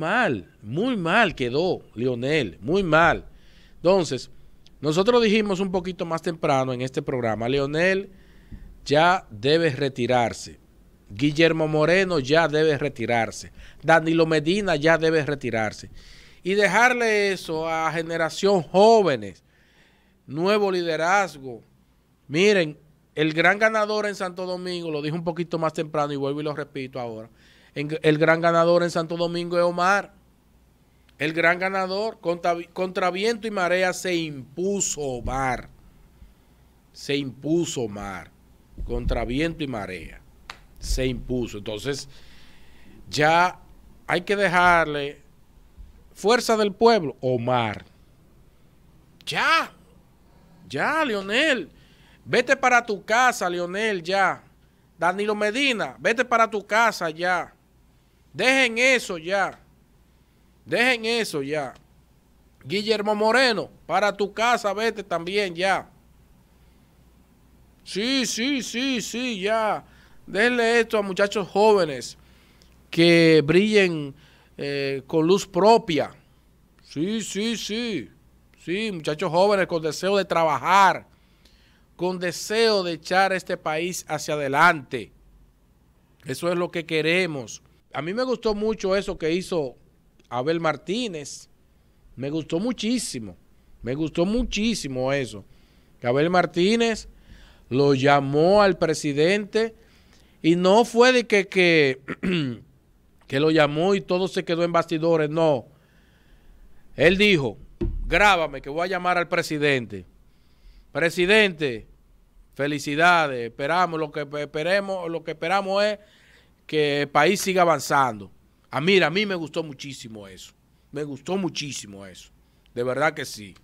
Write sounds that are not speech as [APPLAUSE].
mal, muy mal quedó Lionel, muy mal. Entonces, nosotros dijimos un poquito más temprano en este programa, Lionel ya debe retirarse. Guillermo Moreno ya debe retirarse. Danilo Medina ya debe retirarse. Y dejarle eso a generación jóvenes, nuevo liderazgo. Miren, el gran ganador en Santo Domingo, lo dijo un poquito más temprano y vuelvo y lo repito ahora, el gran ganador en Santo Domingo es Omar. El gran ganador contra, contra viento y marea se impuso Omar. Se impuso Omar. Contra viento y marea. Se impuso. Entonces, ya hay que dejarle fuerza del pueblo, Omar. Ya. Ya, Leonel. Vete para tu casa, Leonel, ya. Danilo Medina, vete para tu casa ya. Dejen eso ya. Dejen eso ya. Guillermo Moreno, para tu casa, vete también ya. Sí, sí, sí, sí, ya. Denle esto a muchachos jóvenes que brillen eh, con luz propia. Sí, sí, sí. Sí, muchachos jóvenes con deseo de trabajar, con deseo de echar este país hacia adelante. Eso es lo que queremos a mí me gustó mucho eso que hizo Abel Martínez. Me gustó muchísimo. Me gustó muchísimo eso. Que Abel Martínez lo llamó al presidente y no fue de que, que, [CLEARS THROAT] que lo llamó y todo se quedó en bastidores. No. Él dijo, grábame que voy a llamar al presidente. Presidente, felicidades. Esperamos, lo que esperemos, lo que esperamos es que el país siga avanzando. Ah, a mí, a mí me gustó muchísimo eso. Me gustó muchísimo eso. De verdad que sí.